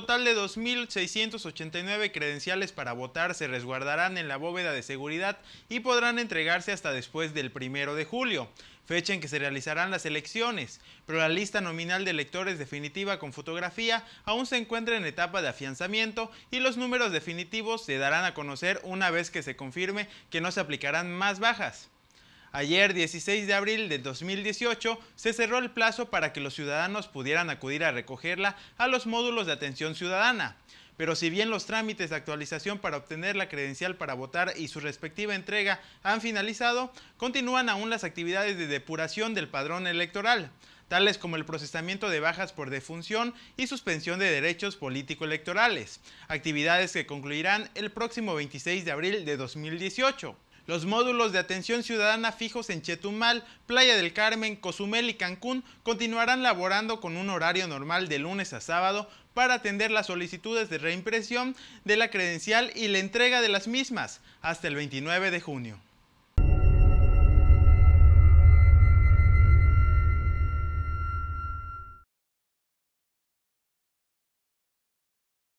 total de 2.689 credenciales para votar se resguardarán en la bóveda de seguridad y podrán entregarse hasta después del primero de julio, fecha en que se realizarán las elecciones, pero la lista nominal de electores definitiva con fotografía aún se encuentra en etapa de afianzamiento y los números definitivos se darán a conocer una vez que se confirme que no se aplicarán más bajas. Ayer, 16 de abril de 2018, se cerró el plazo para que los ciudadanos pudieran acudir a recogerla a los módulos de atención ciudadana. Pero si bien los trámites de actualización para obtener la credencial para votar y su respectiva entrega han finalizado, continúan aún las actividades de depuración del padrón electoral, tales como el procesamiento de bajas por defunción y suspensión de derechos político-electorales, actividades que concluirán el próximo 26 de abril de 2018. Los módulos de atención ciudadana fijos en Chetumal, Playa del Carmen, Cozumel y Cancún continuarán laborando con un horario normal de lunes a sábado para atender las solicitudes de reimpresión de la credencial y la entrega de las mismas hasta el 29 de junio.